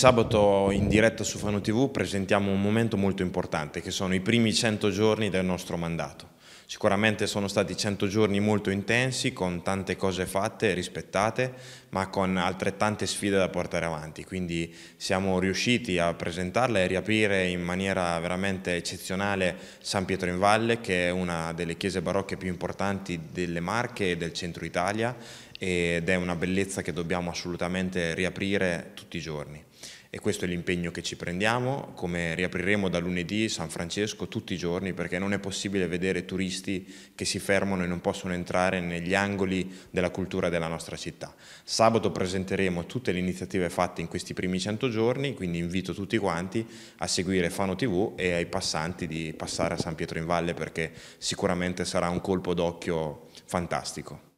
Sabato in diretta su Fano TV presentiamo un momento molto importante che sono i primi 100 giorni del nostro mandato. Sicuramente sono stati 100 giorni molto intensi, con tante cose fatte e rispettate, ma con altrettante sfide da portare avanti. Quindi siamo riusciti a presentarla e riaprire in maniera veramente eccezionale San Pietro in Valle, che è una delle chiese barocche più importanti delle Marche e del centro Italia ed è una bellezza che dobbiamo assolutamente riaprire tutti i giorni. E questo è l'impegno che ci prendiamo, come riapriremo da lunedì San Francesco tutti i giorni, perché non è possibile vedere turisti che si fermano e non possono entrare negli angoli della cultura della nostra città. Sabato presenteremo tutte le iniziative fatte in questi primi 100 giorni, quindi invito tutti quanti a seguire Fano TV e ai passanti di passare a San Pietro in Valle, perché sicuramente sarà un colpo d'occhio fantastico.